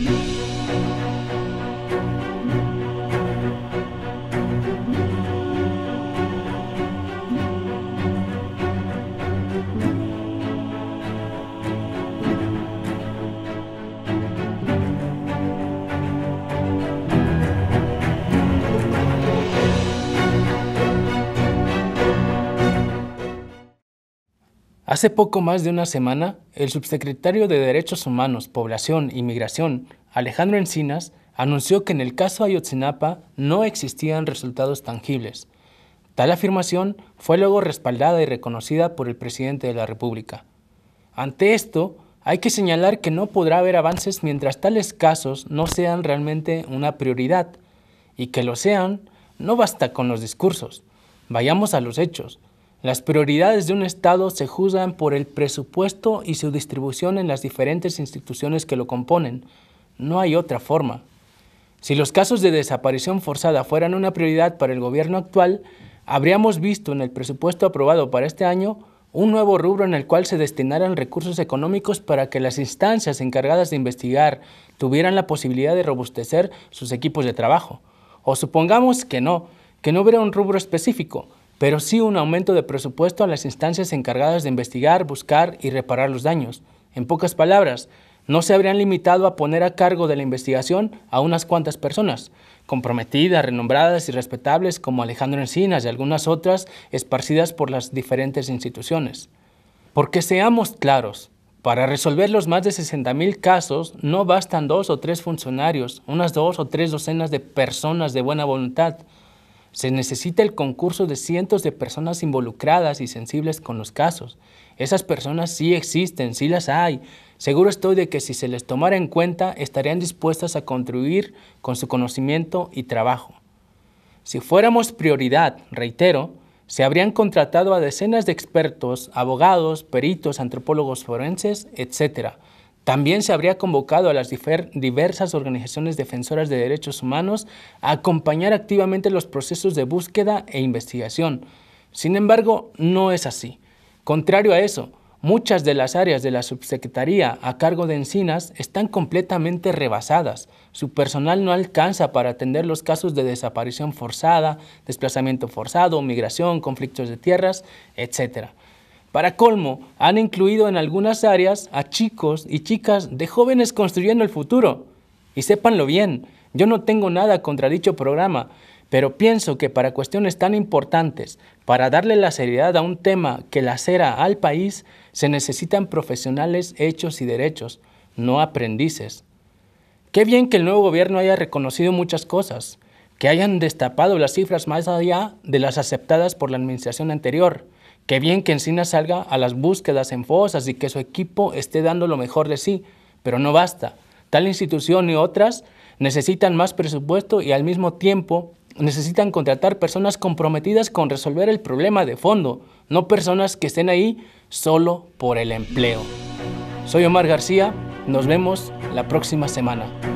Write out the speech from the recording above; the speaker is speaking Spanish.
No. Hace poco más de una semana, el subsecretario de Derechos Humanos, Población y Migración, Alejandro Encinas, anunció que en el caso Ayotzinapa no existían resultados tangibles. Tal afirmación fue luego respaldada y reconocida por el presidente de la República. Ante esto, hay que señalar que no podrá haber avances mientras tales casos no sean realmente una prioridad, y que lo sean no basta con los discursos. Vayamos a los hechos. Las prioridades de un Estado se juzgan por el presupuesto y su distribución en las diferentes instituciones que lo componen. No hay otra forma. Si los casos de desaparición forzada fueran una prioridad para el gobierno actual, habríamos visto en el presupuesto aprobado para este año un nuevo rubro en el cual se destinaran recursos económicos para que las instancias encargadas de investigar tuvieran la posibilidad de robustecer sus equipos de trabajo. O supongamos que no, que no hubiera un rubro específico, pero sí un aumento de presupuesto a las instancias encargadas de investigar, buscar y reparar los daños. En pocas palabras, no se habrían limitado a poner a cargo de la investigación a unas cuantas personas, comprometidas, renombradas y respetables como Alejandro Encinas y algunas otras esparcidas por las diferentes instituciones. Porque seamos claros, para resolver los más de 60.000 casos no bastan dos o tres funcionarios, unas dos o tres docenas de personas de buena voluntad, se necesita el concurso de cientos de personas involucradas y sensibles con los casos. Esas personas sí existen, sí las hay. Seguro estoy de que si se les tomara en cuenta, estarían dispuestas a contribuir con su conocimiento y trabajo. Si fuéramos prioridad, reitero, se habrían contratado a decenas de expertos, abogados, peritos, antropólogos forenses, etcétera, también se habría convocado a las diversas organizaciones defensoras de derechos humanos a acompañar activamente los procesos de búsqueda e investigación. Sin embargo, no es así. Contrario a eso, muchas de las áreas de la subsecretaría a cargo de Encinas están completamente rebasadas. Su personal no alcanza para atender los casos de desaparición forzada, desplazamiento forzado, migración, conflictos de tierras, etc., para colmo, han incluido en algunas áreas a chicos y chicas de jóvenes construyendo el futuro. Y sépanlo bien, yo no tengo nada contra dicho programa, pero pienso que para cuestiones tan importantes, para darle la seriedad a un tema que la lacera al país, se necesitan profesionales hechos y derechos, no aprendices. Qué bien que el nuevo gobierno haya reconocido muchas cosas, que hayan destapado las cifras más allá de las aceptadas por la administración anterior, Qué bien que Encina salga a las búsquedas en fosas y que su equipo esté dando lo mejor de sí, pero no basta. Tal institución y otras necesitan más presupuesto y al mismo tiempo necesitan contratar personas comprometidas con resolver el problema de fondo, no personas que estén ahí solo por el empleo. Soy Omar García, nos vemos la próxima semana.